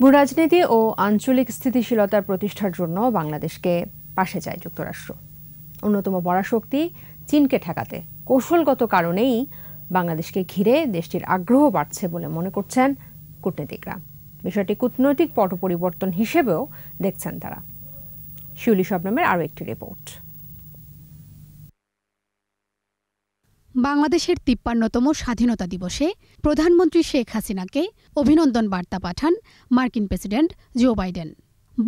ভূরাজনীতি ও আঞ্চলিক স্থিতিশীলতার প্রতিষ্ঠার জন্য বাংলাদেশকে পাশে চায় যুক্তরাষ্ট্র অন্যতম পরাশক্তি চীনকে ঠেকাতে কৌশলগত কারণেই বাংলাদেশকে ঘিরে দেশটির আগ্রহ বাড়ছে বলে মনে করছেন কূটনীতিকরা বিষয়টি কূটনৈতিক পট পরিবর্তন হিসেবেও দেখছেন তারা শিউলি নামের আরও একটি রিপোর্ট বাংলাদেশের তিপ্পান্নতম স্বাধীনতা দিবসে প্রধানমন্ত্রী শেখ হাসিনাকে অভিনন্দন বার্তা পাঠান মার্কিন প্রেসিডেন্ট জো বাইডেন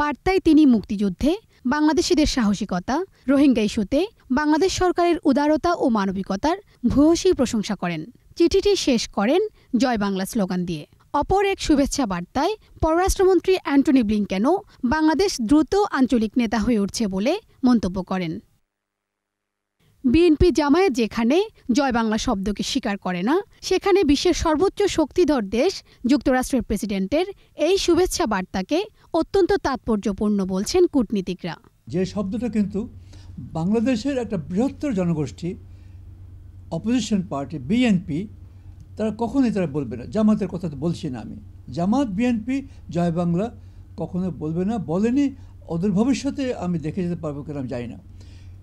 বার্তায় তিনি মুক্তিযুদ্ধে বাংলাদেশিদের সাহসিকতা রোহিঙ্গা ইস্যুতে বাংলাদেশ সরকারের উদারতা ও মানবিকতার ভূয়সী প্রশংসা করেন চিঠিটি শেষ করেন জয় বাংলা স্লোগান দিয়ে অপর এক শুভেচ্ছা বার্তায় পররাষ্ট্রমন্ত্রী অ্যান্টনি ব্লিংকেনও বাংলাদেশ দ্রুত আঞ্চলিক নেতা হয়ে উঠছে বলে মন্তব্য করেন বিএনপি জামায়াত যেখানে জয় বাংলা শব্দকে স্বীকার করে না সেখানে বিশ্বের সর্বোচ্চ শক্তিধর দেশ যুক্তরাষ্ট্রের প্রেসিডেন্টের এই শুভেচ্ছা বার্তাকে অত্যন্ত তাৎপর্যপূর্ণ বলছেন কূটনীতিকরা যে শব্দটা কিন্তু বাংলাদেশের একটা বৃহত্তর জনগোষ্ঠী অপোজিশন পার্টি বিএনপি তারা কখনোই তারা বলবে না জামাতের কথা তো বলছি না আমি জামাত বিএনপি জয় বাংলা কখনো বলবে না বলেনি ওদের ভবিষ্যতে আমি দেখে যেতে পারবো কিনা আমি জানি না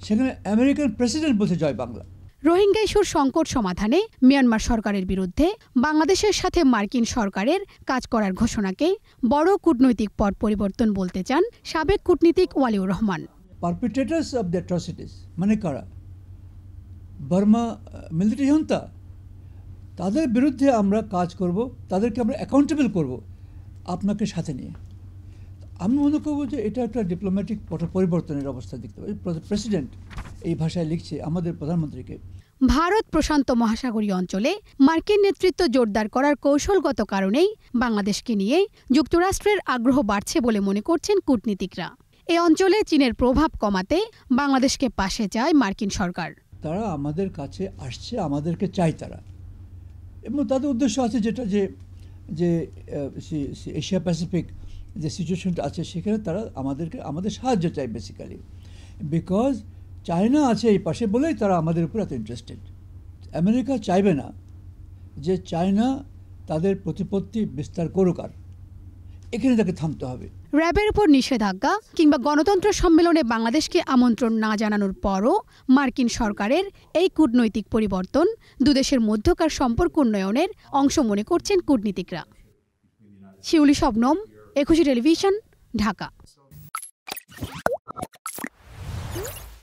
সেখানে আমেরিকান প্রেসিডেন্ট বলছে জয় বাংলা রোহিঙ্গা ইস্যুর সংকট সমাধানে মিয়ানমার সরকারের বিরুদ্ধে বাংলাদেশের সাথে মার্কিন সরকারের কাজ করার ঘোষণাকে বড় কূটনৈতিক পথ পরিবর্তন বলতে চান সাবেক কূটনীতিক Waliur Rahman perpetrators of the atrocities মানে কারা বর্মা মিলিটারি হন্তা তাদের বিরুদ্ধে আমরা কাজ করব তাদেরকে আমরা অ্যাকাউন্টেবল করব আপনাকে সাথে নিয়ে আমি মনে করব যে এটা একটা ডিপ্লোম্যাটিক পরিবর্তনের অবস্থা দেখতে পাই প্রেসিডেন্ট এই ভাষায় লিখছে আমাদের প্রধানমন্ত্রীকে ভারত প্রশান্ত মহাসাগরীয় অঞ্চলে মার্কিন নেতৃত্ব জোরদার করার কৌশলগত কারণেই বাংলাদেশকে নিয়ে যুক্তরাষ্ট্রের আগ্রহ বাড়ছে বলে মনে করছেন কূটনীতিকরা এ অঞ্চলে চীনের প্রভাব কমাতে বাংলাদেশকে পাশে চায় মার্কিন সরকার তারা আমাদের কাছে আসছে আমাদেরকে চায় তারা এবং তাদের উদ্দেশ্য আছে যেটা যে যে এশিয়া প্যাসিফিক যে সিচুয়েশনটা আছে সেখানে তারা আমাদেরকে আমাদের সাহায্য চায় বেসিক্যালি বিকজ চায়না আছে এই পাশে বলেই তারা আমাদের উপর এত ইন্টারেস্টেড আমেরিকা চাইবে না যে চায়না তাদের প্রতিপত্তি বিস্তার করুক আর এখানে তাকে থামতে হবে র্যাবের উপর নিষেধাজ্ঞা কিংবা গণতন্ত্র সম্মেলনে বাংলাদেশকে আমন্ত্রণ না জানানোর পরও মার্কিন সরকারের এই কূটনৈতিক পরিবর্তন দুদেশের মধ্যকার সম্পর্ক উন্নয়নের অংশ মনে করছেন কূটনীতিকরা শিউলি শবনম একুশে টেলিভিশন ঢাকা